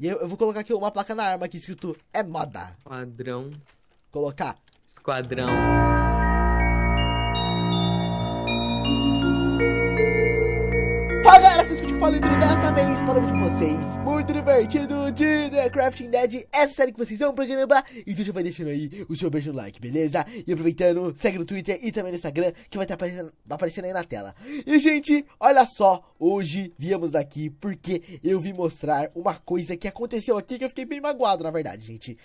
E eu, eu vou colocar aqui uma placa na arma aqui escrito é moda. Esquadrão. Colocar. Esquadrão. palito dessa vez para de vocês. Muito divertido de The Crafting Dead, essa série que vocês são pra caramba. E você já vai deixando aí o seu beijo no like, beleza? E aproveitando, segue no Twitter e também no Instagram, que vai estar tá aparecendo, aparecendo aí na tela. E, gente, olha só, hoje viemos aqui porque eu vim mostrar uma coisa que aconteceu aqui que eu fiquei bem magoado, na verdade, gente.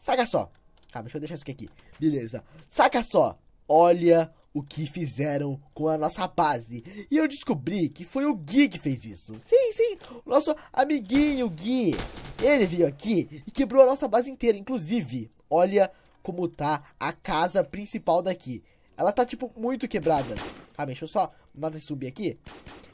Saca só. Tá, deixa eu deixar isso aqui. Beleza. Saca só. Olha o que fizeram com a nossa base. E eu descobri que foi o Gui que fez isso. Sim, sim, o nosso amiguinho Gui. Ele veio aqui e quebrou a nossa base inteira. Inclusive, olha como tá a casa principal daqui. Ela tá, tipo, muito quebrada. Calma, tá, deixa eu só mandar subir aqui.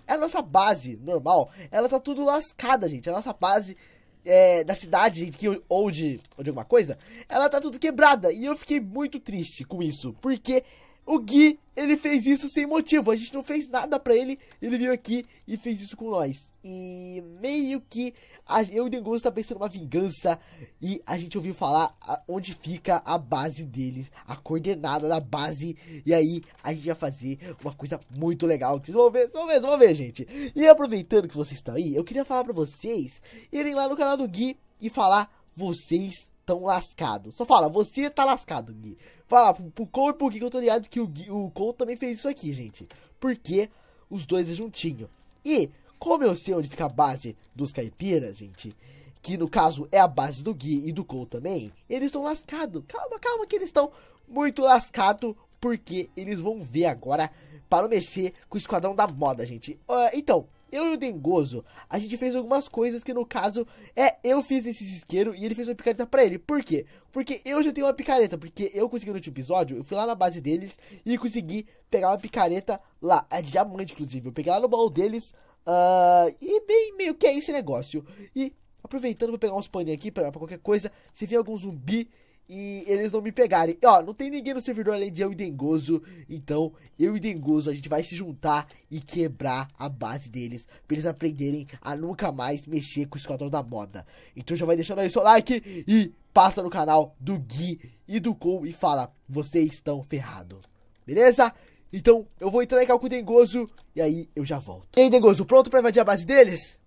É a nossa base normal. Ela tá tudo lascada, gente. A nossa base é, da cidade que, ou, de, ou de alguma coisa, ela tá tudo quebrada. E eu fiquei muito triste com isso, porque o Gui, ele fez isso sem motivo. A gente não fez nada pra ele. Ele veio aqui e fez isso com nós. E meio que a, eu e o Dengoso tá pensando uma vingança. E a gente ouviu falar a, onde fica a base deles. A coordenada da base. E aí a gente vai fazer uma coisa muito legal. Vocês vão ver, vocês vão ver, vocês vão ver, gente. E aproveitando que vocês estão aí, eu queria falar pra vocês irem lá no canal do Gui e falar vocês tão lascado. Só fala, você tá lascado, Gui. Fala pro, pro Cole e pro que eu tô ligado que o, Gui, o Cole também fez isso aqui, gente. Porque os dois é juntinho. E como eu sei onde fica a base dos caipiras, gente, que no caso é a base do Gui e do Cole também, eles estão lascados. Calma, calma que eles estão muito lascados porque eles vão ver agora para mexer com o Esquadrão da Moda, gente. Uh, então, eu e o Dengoso, a gente fez algumas coisas que no caso é eu fiz esse isqueiro e ele fez uma picareta pra ele. Por quê? Porque eu já tenho uma picareta, porque eu consegui no último episódio, eu fui lá na base deles e consegui pegar uma picareta lá, é diamante inclusive, eu peguei lá no baú deles uh, e bem meio que é esse negócio. E aproveitando, vou pegar uns paninhos aqui pra, pra qualquer coisa, se vê algum zumbi e eles não me pegarem. Ó, não tem ninguém no servidor além de eu e Dengozo. Então, eu e Dengozo, a gente vai se juntar e quebrar a base deles. Pra eles aprenderem a nunca mais mexer com o Esquadrão da Moda. Então já vai deixando aí seu like e passa no canal do Gui e do Com e fala, vocês estão ferrados. Beleza? Então, eu vou entrar em calco Dengozo e aí eu já volto. E aí, Dengozo, pronto pra invadir a base deles?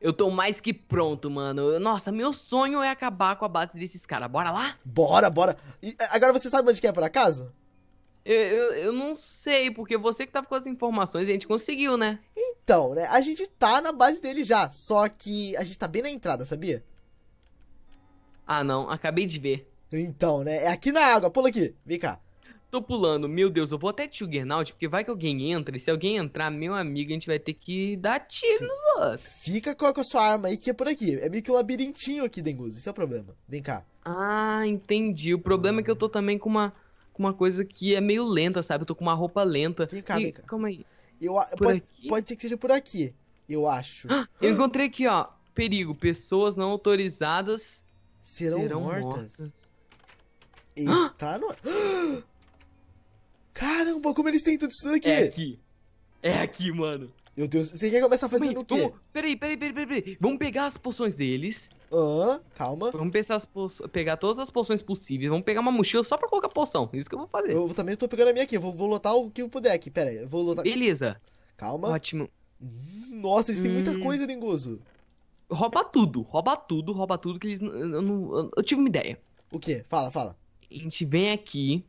Eu tô mais que pronto, mano. Nossa, meu sonho é acabar com a base desses caras. Bora lá? Bora, bora. E é, agora você sabe onde que é, por acaso? Eu, eu, eu, não sei, porque você que tava com as informações a gente conseguiu, né? Então, né? A gente tá na base dele já, só que a gente tá bem na entrada, sabia? Ah, não. Acabei de ver. Então, né? É aqui na água. Pula aqui. Vem cá. Tô pulando, meu Deus, eu vou até Juggernaut, porque vai que alguém entra, e se alguém entrar, meu amigo, a gente vai ter que dar tiro nos outros. Fica com a sua arma aí que é por aqui. É meio que um labirintinho aqui, Denguzo, esse é o problema. Vem cá. Ah, entendi. O problema hum. é que eu tô também com uma, com uma coisa que é meio lenta, sabe? Eu tô com uma roupa lenta. Vem cá, e, vem cá. Calma aí. Eu, pode, aqui? pode ser que seja por aqui, eu acho. Ah, eu encontrei aqui, ó. Perigo, pessoas não autorizadas serão, serão mortas. mortas. Eita, ah! no... Ah! Caramba, como eles têm tudo isso daqui? É aqui. É aqui, mano. Meu Deus, você quer começar fazendo o quê? Peraí, peraí, peraí, peraí. Vamos pegar as poções deles. Ah, calma. Vamos pegar, as pegar todas as poções possíveis. Vamos pegar uma mochila só pra colocar poção. Isso que eu vou fazer. Eu também tô pegando a minha aqui. Eu vou, vou lotar o que eu puder aqui. Pera aí, eu vou lotar. Beleza. Calma. Ótimo. Hum, nossa, eles têm muita hum. coisa, Dengoso. Rouba tudo, rouba tudo, rouba tudo que eles. Eu, eu, eu, eu tive uma ideia. O quê? Fala, fala. A gente vem aqui,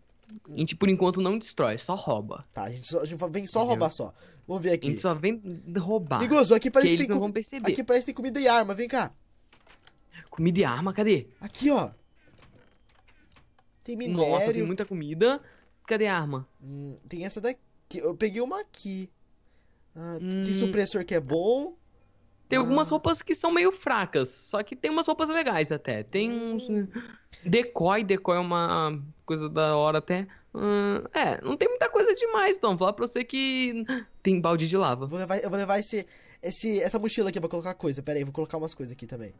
a gente, tipo, por enquanto, não destrói, só rouba. Tá, a gente, só, a gente vem só Entendeu? roubar só. Vamos ver aqui. A gente só vem roubar. Nigoso, aqui parece que eles tem não vão perceber. Aqui parece que tem comida e arma, vem cá. Comida e arma, cadê? Aqui, ó. Tem minério. Nossa, tem muita comida. Cadê a arma? Hum, tem essa daqui. Eu peguei uma aqui. Ah, hum... Tem supressor que é bom. Tem ah. algumas roupas que são meio fracas, só que tem umas roupas legais até. Tem hum. uns. Né? Decoy, decoy é uma coisa da hora até. Hum, é, não tem muita coisa demais, então Vou falar pra você que tem balde de lava. Vou levar, eu vou levar esse, esse, essa mochila aqui pra colocar coisa. Pera aí, vou colocar umas coisas aqui também.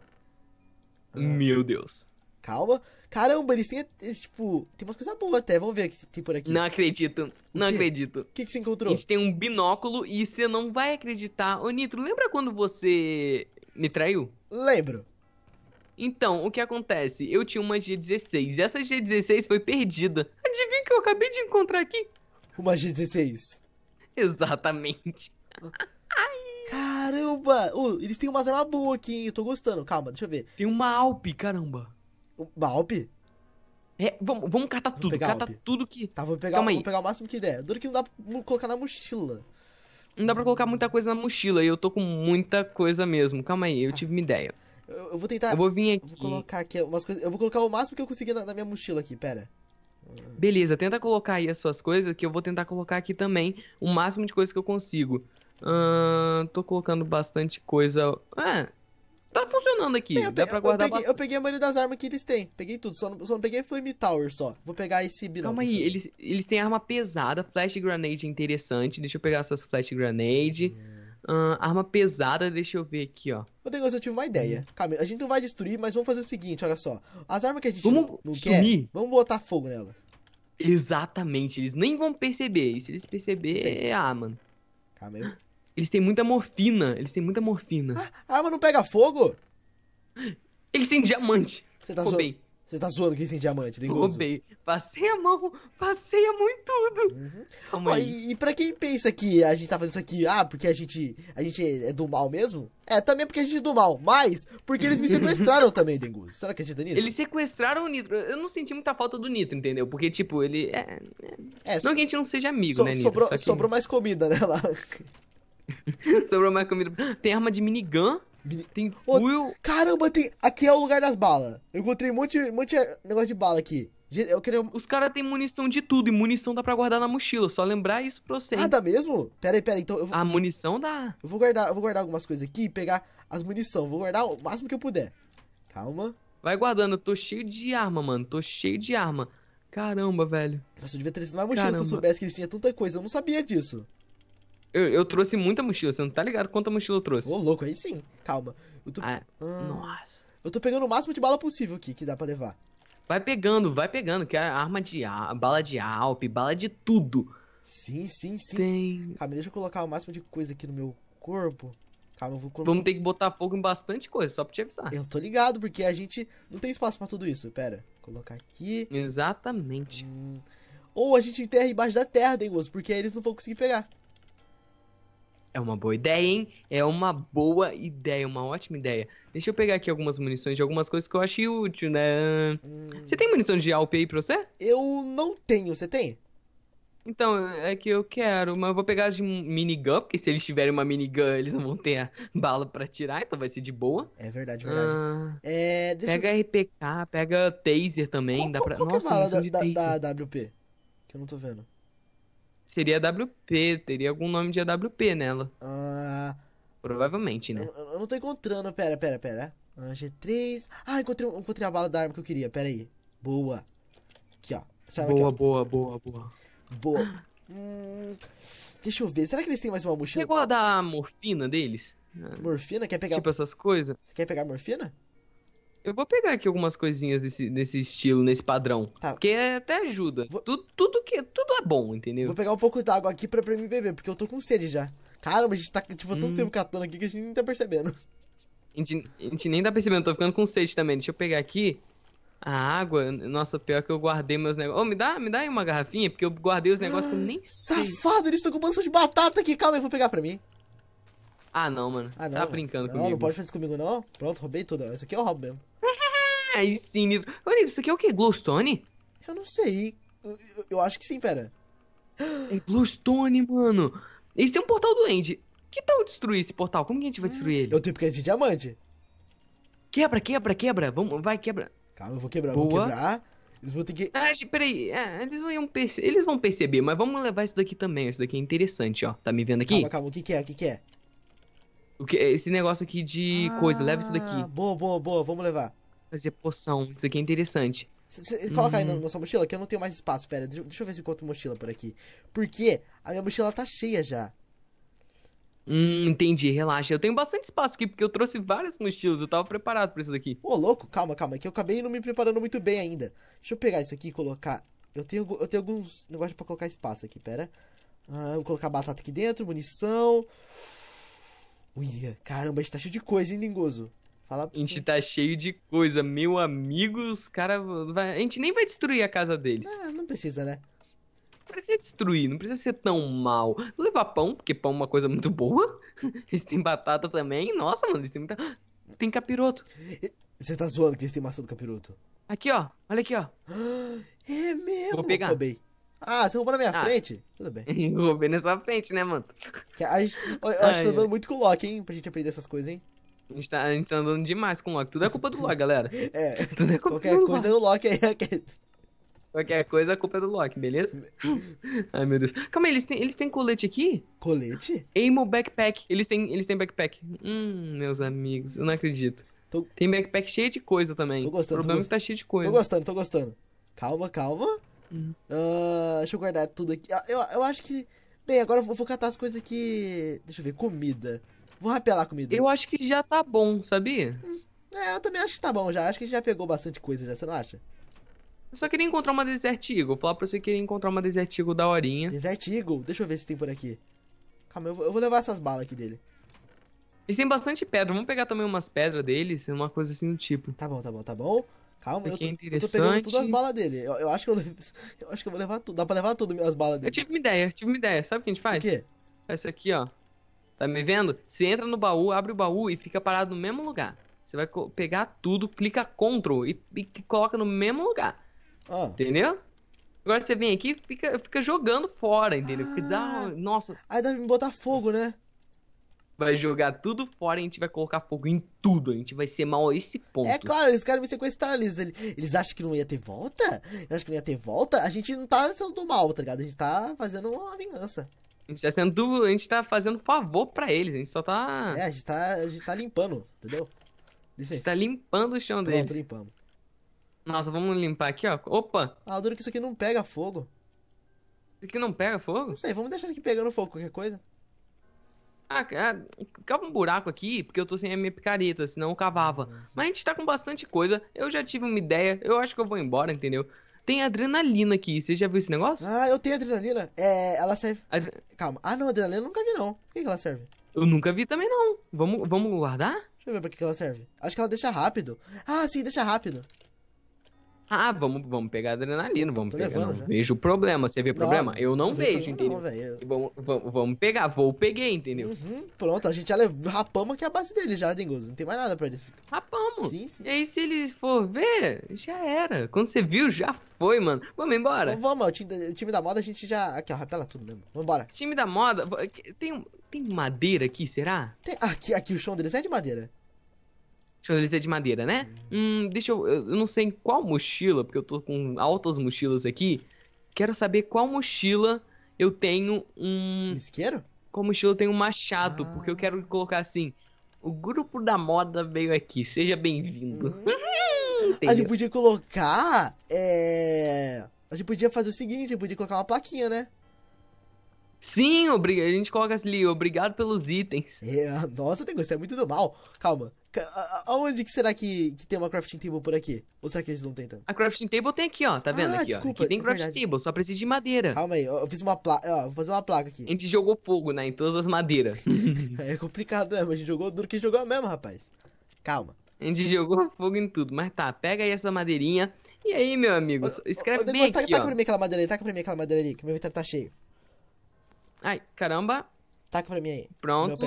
Meu Deus calma. Caramba, eles têm, eles, tipo, tem umas coisas boas até. Vamos ver o que tem por aqui. Não acredito, não o acredito. O que, que você encontrou? A gente tem um binóculo e você não vai acreditar. Ô, Nitro, lembra quando você me traiu? Lembro. Então, o que acontece? Eu tinha uma G16 e essa G16 foi perdida. Adivinha o que eu acabei de encontrar aqui? Uma G16. Exatamente. Caramba! eles têm umas armas boas aqui, hein? Eu tô gostando. Calma, deixa eu ver. Tem uma Alp, caramba. Balpe? É, vamos, vamos catar vamos tudo, catar tudo que. Tá, vou pegar, Calma aí. pegar o máximo que der. Duro que não dá pra colocar na mochila. Não dá pra colocar muita coisa na mochila e eu tô com muita coisa mesmo. Calma aí, eu ah. tive uma ideia. Eu, eu, vou tentar. Eu vou vir aqui. Eu vou colocar aqui umas coisas. Eu vou colocar o máximo que eu conseguir na, na minha mochila aqui, pera. Beleza, tenta colocar aí as suas coisas que eu vou tentar colocar aqui também o máximo de coisa que eu consigo. Uh, tô colocando bastante coisa. Ah, Tá funcionando aqui, dá peguei, pra guardar eu peguei, eu peguei, a maioria das armas que eles têm. Peguei tudo, só não, só não peguei Flame Tower só. Vou pegar esse binômio. Calma aí, eles, eles têm arma pesada, Flash Grenade interessante. Deixa eu pegar essas Flash Grenade. Uh, arma pesada, deixa eu ver aqui, ó. O negócio, eu tive uma ideia. Calma, a gente não vai destruir, mas vamos fazer o seguinte, olha só. As armas que a gente vamos não, não quer, vamos botar fogo nelas. Exatamente, eles nem vão perceber. E se eles perceberem, é, ah, mano. Calma aí. Eles têm muita morfina. Eles têm muita morfina. Ah, a ah, arma não pega fogo? Eles têm diamante. Você tá zoando. Você tá zoando que eles têm diamante, dengoso. Roubei. Passei a mão, passei a mão em tudo. Uhum. Calma aí. E, e pra quem pensa que a gente tá fazendo isso aqui, ah, porque a gente, a gente é do mal mesmo? É, também porque a gente é do mal, mas porque eles me sequestraram também, Denguso. Será que acredita nisso? Eles sequestraram o Nitro. Eu não senti muita falta do Nitro, entendeu? Porque, tipo, ele. É, é, é so... não que a gente não seja amigo, so, né, Nitro? Sobrou, que... sobrou mais comida, né, lá. Sobrou mais comida. Tem arma de minigun. Tem oh, Caramba, tem. Aqui é o lugar das balas. Eu encontrei um monte, um monte de negócio de bala aqui. Eu queria... Os caras têm munição de tudo, e munição dá pra guardar na mochila. Só lembrar isso pra você. Ah, dá mesmo? Pera aí, pera aí. Então vou... A munição dá. Eu vou guardar, eu vou guardar algumas coisas aqui e pegar as munição. Vou guardar o máximo que eu puder. Calma. Vai guardando, eu tô cheio de arma, mano. Tô cheio de arma. Caramba, velho. Nossa, eu devia ter sido na mochila Caramba. se eu soubesse que eles tinham tanta coisa. Eu não sabia disso. Eu, eu, trouxe muita mochila, você não tá ligado quanta mochila eu trouxe. Ô, louco, aí sim. Calma. Eu tô... Ah, hum. Nossa. Eu tô pegando o máximo de bala possível aqui que dá pra levar. Vai pegando, vai pegando, que é arma de a... bala de alp, bala de tudo. Sim, sim, sim. Tem... Calma, deixa eu colocar o máximo de coisa aqui no meu corpo. Calma, eu vou colocar... Vamos ter que botar fogo em bastante coisa, só pra te avisar. Eu tô ligado, porque a gente não tem espaço pra tudo isso. Pera, vou colocar aqui. Exatamente. Hum... Ou a gente enterra embaixo da terra, Dengoso, porque aí eles não vão conseguir pegar. É uma boa ideia, hein? É uma boa ideia, uma ótima ideia. Deixa eu pegar aqui algumas munições de algumas coisas que eu achei útil, né? Hum. Você tem munição de AWP aí pra você? Eu não tenho, você tem? Então, é que eu quero, mas eu vou pegar as de minigun, porque se eles tiverem uma minigun, eles não vão ter a bala para tirar, então vai ser de boa. É verdade, verdade. Ah, é, pega eu... RPK, pega taser também, qual, dá pra... Qual, qual Nossa, que é a bala da, da, da, da WP? Que eu não tô vendo. Seria AWP, teria algum nome de AWP nela. Ah. Provavelmente, né? Eu, eu não tô encontrando. Pera, pera, pera. Ah, G3. Ah, encontrei, encontrei a bala da arma que eu queria. Pera aí. Boa. Aqui, ó. Boa, aqui, ó. boa, boa, boa. Boa. Hum, deixa eu ver. Será que eles têm mais uma mochila? Você gosta da morfina deles? Morfina? Quer pegar? Tipo essas coisas? Você quer pegar morfina? Eu vou pegar aqui algumas coisinhas desse, desse estilo, nesse padrão. Tá. Porque até ajuda. Vou... Tudo, tudo, que, tudo é bom, entendeu? Vou pegar um pouco d'água aqui pra, pra mim beber, porque eu tô com sede já. Caramba, a gente tá tipo, hum. tão tempo catando aqui que a gente nem tá percebendo. A gente, a gente nem tá percebendo, tô ficando com sede também. Deixa eu pegar aqui. A água, nossa, pior que eu guardei meus negócios. Ô, oh, me dá, me dá aí uma garrafinha, porque eu guardei os negócios ah, que eu nem safado, sei. Safado, eles estão com mansão de batata aqui. Calma, eu vou pegar pra mim. Ah, não, mano. Ah, tá não, tá mano. brincando não, comigo. Não, não pode fazer isso comigo, não. Pronto, roubei tudo. Isso aqui eu roubo mesmo. Aí é sim, Nitro. Olha, isso aqui é o que? Glowstone? Eu não sei. Eu, eu, acho que sim, pera. É Glowstone, mano. Esse é um portal doente. Que tal destruir esse portal? Como que a gente vai destruir hum, ele? Eu tenho porque de é diamante. Quebra, quebra, quebra. Vamos, vai, quebra. Calma, eu vou quebrar, Boa. vou quebrar. Eles vão ter que. Ah, peraí. É, eles, vão, eles vão perceber, mas vamos levar isso daqui também. Isso daqui é interessante, ó. Tá me vendo aqui? Calma, calma. O que, que é? O que, que é? O que... Esse negócio aqui de ah, coisa. Leva isso daqui. Ah, boa, boa, boa. Vamos levar fazer poção. Isso aqui é interessante. C -c coloca uhum. aí na, hum. na sua mochila que eu não tenho mais espaço. Pera, deixa, deixa eu ver se encontro mochila por aqui. Porque a minha mochila tá cheia já. Hum, entendi, relaxa. Eu tenho bastante espaço aqui porque eu trouxe várias mochilas. Eu tava preparado pra isso daqui. Ô, louco, calma, calma. É que eu acabei não me preparando muito bem ainda. Deixa eu pegar isso aqui e colocar. Eu tenho, eu tenho alguns negócios pra colocar espaço aqui, pera. Ah, vou colocar batata aqui dentro, munição. Ui, caramba, a gente tá cheio de coisa, hein, Lingoso? Fala pra a gente você. tá cheio de coisa, meu amigo, os caras. A gente nem vai destruir a casa deles. Ah, não precisa, né? Não precisa destruir, não precisa ser tão mal. Vou levar pão, porque pão é uma coisa muito boa. Eles têm batata também. Nossa, mano, eles têm muita. Tem capiroto. Você tá zoando que eles têm maçã do capiroto? Aqui, ó. Olha aqui, ó. É mesmo. Vou pegar. Roubei. Ah, você roubou na minha ah. frente? Tudo bem. roubei na sua frente, né, mano? a gente, eu, eu acho que tá dando muito com o Loki, hein? Pra gente aprender essas coisas, hein? A gente, tá, a gente tá andando demais com o Loki. Tudo é culpa do Loki, galera. é. Tudo é culpa qualquer do coisa é do Loki aí. Qualquer coisa, a é culpa é do Loki, beleza? Ai, meu Deus. Calma aí, eles têm, eles têm colete aqui? Colete? Emo Backpack. Eles têm, eles têm backpack. Hum, meus amigos, eu não acredito. Tô... Tem backpack cheio de coisa também. Tô gostando. O problema é que tá cheio de coisa. Tô gostando, tô gostando. Calma, calma. Uhum. Uh, deixa eu guardar tudo aqui. Ah, eu, eu acho que... Bem, agora eu vou catar as coisas aqui... Deixa eu ver, Comida. Vou apelar comida. Eu acho que já tá bom, sabia? é, eu também acho que tá bom já. Acho que a gente já pegou bastante coisa já, você não acha? Eu só queria encontrar uma Desert Eagle. Falar pra você que queria encontrar uma Desert Eagle da horinha. Desert Eagle? Deixa eu ver se tem por aqui. Calma, eu vou, eu vou levar essas balas aqui dele. Eles têm bastante pedra. Vamos pegar também umas pedras dele, uma coisa assim do tipo. Tá bom, tá bom, tá bom. Calma, eu tô, é eu tô, pegando todas as balas dele. Eu, eu acho que eu, eu, acho que eu vou levar tudo. Dá pra levar tudo as balas dele. Eu tive uma ideia, eu tive uma ideia. Sabe o que a gente faz? O quê? Essa aqui, ó. Tá me vendo? Você entra no baú, abre o baú e fica parado no mesmo lugar. Você vai pegar tudo, clica Ctrl e, e coloca no mesmo lugar. Ah. Entendeu? Agora você vem aqui e fica, fica jogando fora, entendeu? Porque diz, ah, ah, nossa. Aí dá pra botar fogo, né? Vai jogar tudo fora e a gente vai colocar fogo em tudo. A gente vai ser mal a esse ponto. É claro, eles querem me sequestrar. Eles, eles acham que não ia ter volta? Eles acham que não ia ter volta? A gente não tá sendo do mal, tá ligado? A gente tá fazendo uma vingança. A gente tá sendo. A gente tá fazendo favor pra eles. A gente só tá. É, a gente tá, a gente tá limpando, entendeu? Licença. A gente tá limpando o chão Pronto, deles. limpamos. Nossa, vamos limpar aqui, ó. Opa! Ah, duro que isso aqui não pega fogo. Isso aqui não pega fogo? Não sei, vamos deixar isso aqui pegando fogo, qualquer coisa. Ah, acaba ah, um buraco aqui, porque eu tô sem a minha picareta, senão eu cavava. Uhum. Mas a gente tá com bastante coisa, eu já tive uma ideia, eu acho que eu vou embora, entendeu? tem adrenalina aqui. Você já viu esse negócio? Ah, eu tenho adrenalina. É, ela serve. Calma. Ah, não, adrenalina eu nunca vi, não. Por que, que ela serve? Eu nunca vi também, não. Vamos, vamos guardar? Deixa eu ver pra que, que ela serve. Acho que ela deixa rápido. Ah, sim, deixa rápido. Ah, vamos, vamos pegar adrenalina, vamos pegar. Levando, não Vejo vejo problema. Você vê não, problema? Eu não, não vejo, entendeu? Não, vamos, vamos, pegar, vou, peguei, entendeu? Uhum, pronto, a gente já rapamos que é a base dele já, Dengoso. Não tem mais nada pra eles. Rapamos. Sim, sim. E aí, se eles for ver, já era. Quando você viu, já foi, mano. Vamos embora. vamos, o time, o time, da moda a gente já. Aqui, ó, rapela tudo mesmo. Vamos embora. Time da moda. Tem, tem madeira aqui, será? Tem, aqui, aqui, o chão deles é de madeira. Jornalista de madeira, né? Uhum. Hum, deixa eu. Eu não sei qual mochila, porque eu tô com altas mochilas aqui. Quero saber qual mochila eu tenho um. Isqueiro? Qual mochila eu tenho um machado, ah. porque eu quero colocar assim. O grupo da moda veio aqui, seja bem-vindo. Hum. a gente podia colocar. É... A gente podia fazer o seguinte, a gente podia colocar uma plaquinha, né? Sim, obrigado. A gente coloca assim ali, obrigado pelos itens. É, nossa, tem que gostar é muito do mal. Calma. Aonde que será que, que tem uma crafting table por aqui? Ou será que eles não têm também? A crafting table tem aqui, ó. Tá vendo ah, aqui, desculpa, ó? Aqui tem é crafting table, só precisa de madeira. Calma aí, eu fiz uma placa. Ó, vou fazer uma placa aqui. A gente jogou fogo, né? Em todas as madeiras. é complicado, né? Mas a gente jogou duro que jogou mesmo, rapaz. Calma. A gente jogou fogo em tudo, mas tá, pega aí essa madeirinha. E aí, meu amigo, o, escreve o, bem negócio, aqui, taca, ó. Taca pra mim aquela madeira ali, taca pra mim aquela madeira ali, que meu inventário tá cheio. Ai, caramba. Taca pra mim aí. Pronto.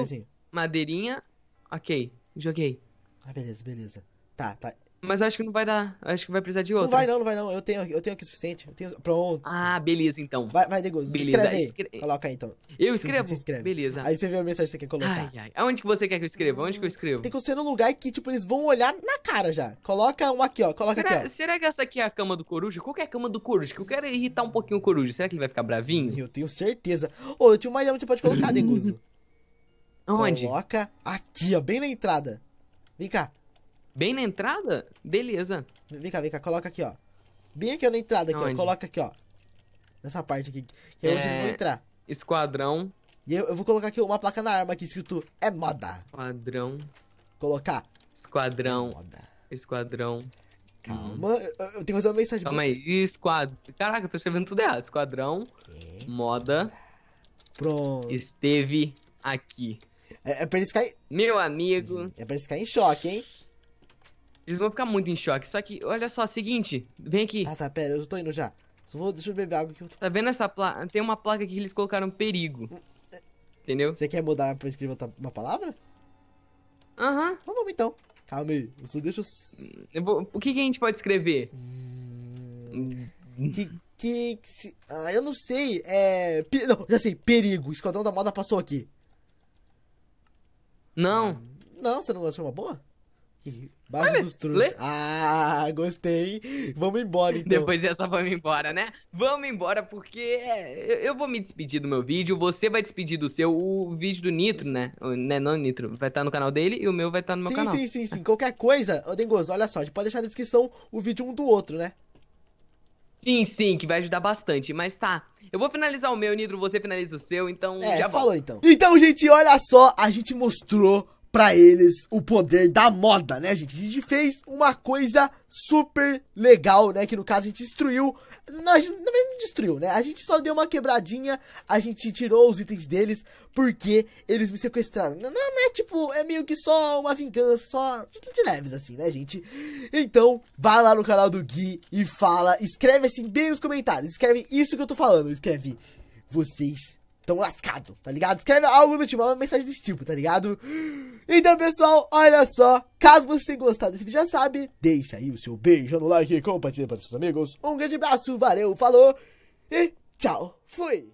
Madeirinha. Ok. Joguei. Ah, beleza, beleza. Tá, tá. Mas eu acho que não vai dar. Acho que vai precisar de outro. Não vai não, não vai não. Eu tenho, eu tenho aqui o suficiente. Eu tenho... Pronto. Ah, beleza então. Vai, vai Degoso. Beleza. Escreve aí. Escre... Coloca aí então. Eu escrevo? Você, escreve. beleza. Aí você vê a mensagem que você quer colocar. Ai, ai. Aonde que você quer que eu escreva? Onde que eu escrevo? Tem que ser num lugar que, tipo, eles vão olhar na cara já. Coloca um aqui, ó. Coloca será, aqui, ó. Será que essa aqui é a cama do coruja? Qual que é a cama do coruja? Que eu quero irritar um pouquinho o coruja. Será que ele vai ficar bravinho? Eu tenho certeza. Ô, oh, eu tinha uma ideia onde você pode colocar, Degoso. Onde? Coloca aqui, ó, bem na entrada. Vem cá. Bem na entrada? Beleza. Vem cá, vem cá, coloca aqui, ó. Bem aqui na entrada, aqui, ó. Coloca aqui, ó. Nessa parte aqui, que é, é entrar. Esquadrão. E eu, eu, vou colocar aqui uma placa na arma aqui, escrito é moda. Esquadrão. Colocar. Esquadrão. É moda. Esquadrão. Calma, hum. eu, eu tenho que fazer uma mensagem. Calma aí, esquadrão. Caraca, eu tô escrevendo tudo errado. Esquadrão, é. moda. Pronto. Esteve aqui. É, é pra eles ficarem. Meu amigo. É pra eles ficarem em choque, hein? Eles vão ficar muito em choque. Só que, olha só, seguinte, vem aqui. Ah, tá, pera, eu tô indo já. Só vou, deixa eu beber água que eu tô... Tá vendo essa placa? Tem uma placa aqui que eles colocaram perigo. Hum, é. Entendeu? Você quer mudar pra escrever uma palavra? Aham. Então vamos então. Calma aí, eu só deixa hum, eu... Vou... O que, que, a gente pode escrever? Hum... Que, que, que... Ah, eu não sei. É... Não, já sei. Perigo. Esquadrão da Moda passou aqui. Não. Não, você não achou uma boa? Base dos truques. Ah, gostei. Vamos embora, então. Depois dessa, vamos embora, né? Vamos embora, porque é, eu, vou me despedir do meu vídeo, você vai despedir do seu. O vídeo do Nitro, né? O, né não Nitro, vai estar tá no canal dele e o meu vai estar tá no meu sim, canal. Sim, sim, sim. Qualquer coisa, ô Dengoso, olha só, a gente pode deixar na descrição o vídeo um do outro, né? Sim, sim, que vai ajudar bastante. Mas tá, eu vou finalizar o meu, Nidro, você finaliza o seu, então. É, já falou então. Então, gente, olha só, a gente mostrou para eles o poder da moda, né, gente? A gente fez uma coisa super legal, né? Que no caso a gente destruiu. Não, a gente, não destruiu, né? A gente só deu uma quebradinha, a gente tirou os itens deles porque eles me sequestraram. Não, não é tipo, é meio que só uma vingança, só de leves, assim, né, gente? Então, vai lá no canal do Gui e fala, escreve assim bem nos comentários, escreve isso que eu tô falando, escreve. Vocês tão lascado, tá ligado? Escreve algo no tipo, é uma mensagem desse tipo, tá ligado? Então, pessoal, olha só. Caso você tenha gostado desse vídeo, já sabe, deixa aí o seu beijo no like e compartilha para seus amigos. Um grande abraço, valeu, falou e tchau. Fui!